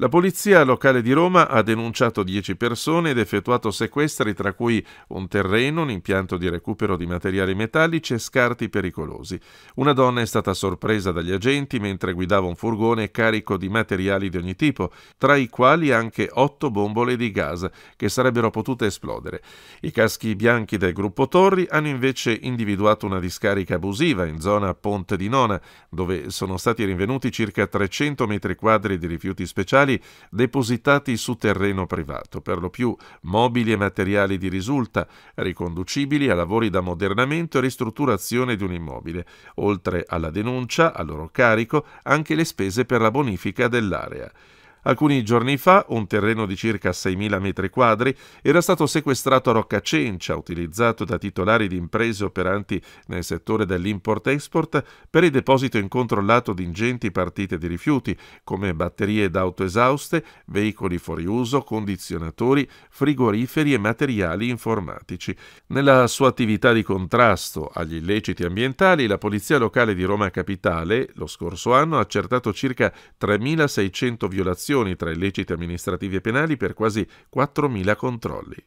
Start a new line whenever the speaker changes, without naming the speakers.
La polizia locale di Roma ha denunciato 10 persone ed effettuato sequestri, tra cui un terreno, un impianto di recupero di materiali metallici e scarti pericolosi. Una donna è stata sorpresa dagli agenti mentre guidava un furgone carico di materiali di ogni tipo, tra i quali anche 8 bombole di gas che sarebbero potute esplodere. I caschi bianchi del gruppo Torri hanno invece individuato una discarica abusiva in zona Ponte di Nona, dove sono stati rinvenuti circa 300 metri quadri di rifiuti speciali materiali depositati su terreno privato, per lo più mobili e materiali di risulta, riconducibili a lavori da modernamento e ristrutturazione di un immobile, oltre alla denuncia, a loro carico, anche le spese per la bonifica dell'area. Alcuni giorni fa un terreno di circa 6.000 metri quadri era stato sequestrato a Roccacencia, utilizzato da titolari di imprese operanti nel settore dell'import-export per il deposito incontrollato di ingenti partite di rifiuti, come batterie esauste, veicoli fuori uso, condizionatori, frigoriferi e materiali informatici. Nella sua attività di contrasto agli illeciti ambientali, la Polizia Locale di Roma Capitale lo scorso anno ha accertato circa 3.600 violazioni segnalazioni tra illeciti amministrativi e penali per quasi 4.000 controlli.